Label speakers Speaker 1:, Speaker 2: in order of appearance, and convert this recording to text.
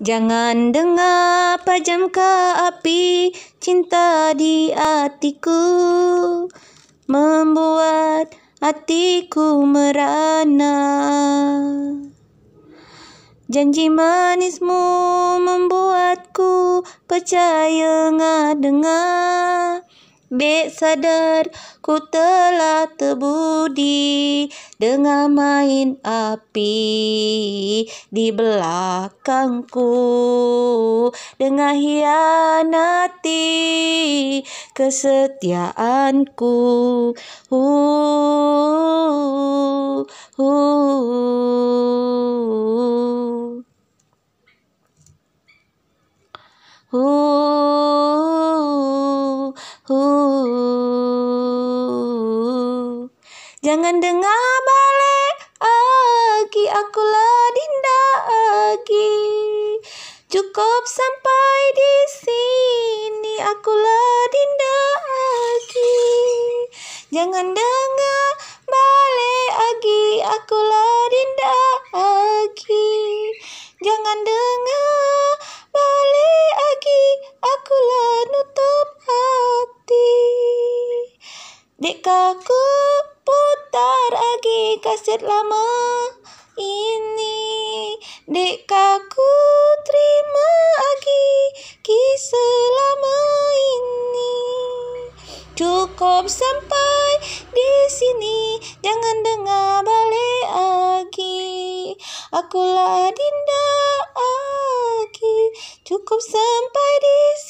Speaker 1: Jangan dengar pajamka api cinta di hatiku Membuat hatiku merana Janji manismu membuatku percaya dengar B. Sadar ku telah terbudi dengan main api di belakangku dengan hianati kesetiaanku. hu hu hu Jangan dengar balik lagi aku Dinda lagi. Cukup sampai di sini aku Dinda lagi. Jangan dengar balik lagi aku Dinda lagi. Jangan dengar balik lagi aku nutup hati. Dek kaku kasih lama ini Dek kaku terima lagi kisah lama ini Cukup sampai di sini Jangan dengar balik lagi Akulah Dinda lagi Cukup sampai di sini